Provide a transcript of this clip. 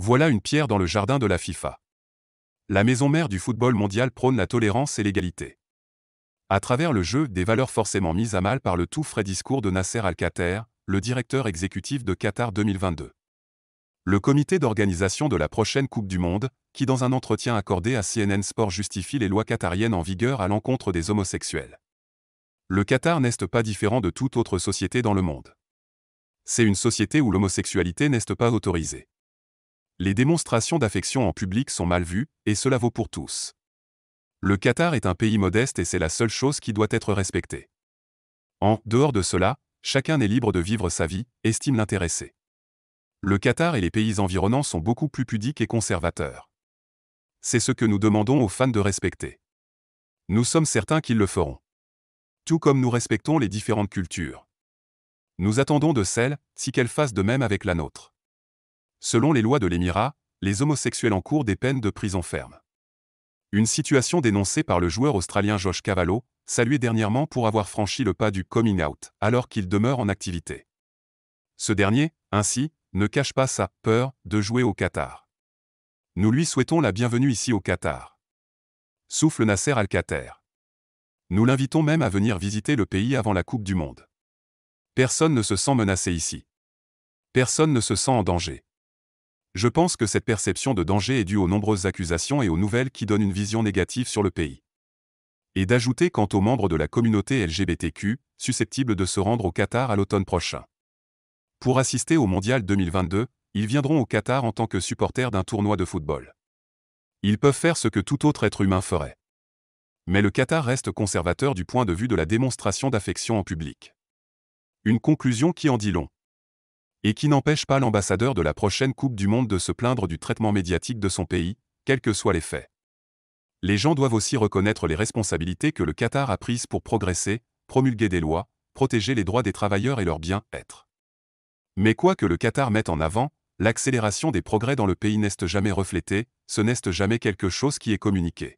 Voilà une pierre dans le jardin de la FIFA. La maison mère du football mondial prône la tolérance et l'égalité. À travers le jeu, des valeurs forcément mises à mal par le tout frais discours de Nasser Al-Khater, le directeur exécutif de Qatar 2022. Le comité d'organisation de la prochaine Coupe du Monde, qui dans un entretien accordé à CNN Sport justifie les lois qatariennes en vigueur à l'encontre des homosexuels. Le Qatar n'est pas différent de toute autre société dans le monde. C'est une société où l'homosexualité n'est pas autorisée les démonstrations d'affection en public sont mal vues, et cela vaut pour tous. Le Qatar est un pays modeste et c'est la seule chose qui doit être respectée. En dehors de cela, chacun est libre de vivre sa vie, estime l'intéressé. Le Qatar et les pays environnants sont beaucoup plus pudiques et conservateurs. C'est ce que nous demandons aux fans de respecter. Nous sommes certains qu'ils le feront. Tout comme nous respectons les différentes cultures. Nous attendons de celles, si qu'elles fassent de même avec la nôtre. Selon les lois de l'Émirat, les homosexuels encourent des peines de prison ferme. Une situation dénoncée par le joueur australien Josh Cavallo, salué dernièrement pour avoir franchi le pas du coming out, alors qu'il demeure en activité. Ce dernier, ainsi, ne cache pas sa peur de jouer au Qatar. Nous lui souhaitons la bienvenue ici au Qatar. Souffle Nasser Al-Qatar. Nous l'invitons même à venir visiter le pays avant la Coupe du Monde. Personne ne se sent menacé ici. Personne ne se sent en danger. Je pense que cette perception de danger est due aux nombreuses accusations et aux nouvelles qui donnent une vision négative sur le pays. Et d'ajouter quant aux membres de la communauté LGBTQ, susceptibles de se rendre au Qatar à l'automne prochain. Pour assister au Mondial 2022, ils viendront au Qatar en tant que supporters d'un tournoi de football. Ils peuvent faire ce que tout autre être humain ferait. Mais le Qatar reste conservateur du point de vue de la démonstration d'affection en public. Une conclusion qui en dit long et qui n'empêche pas l'ambassadeur de la prochaine Coupe du Monde de se plaindre du traitement médiatique de son pays, quels que soient les faits. Les gens doivent aussi reconnaître les responsabilités que le Qatar a prises pour progresser, promulguer des lois, protéger les droits des travailleurs et leur bien-être. Mais quoi que le Qatar mette en avant, l'accélération des progrès dans le pays n'est jamais reflétée, ce n'est jamais quelque chose qui est communiqué.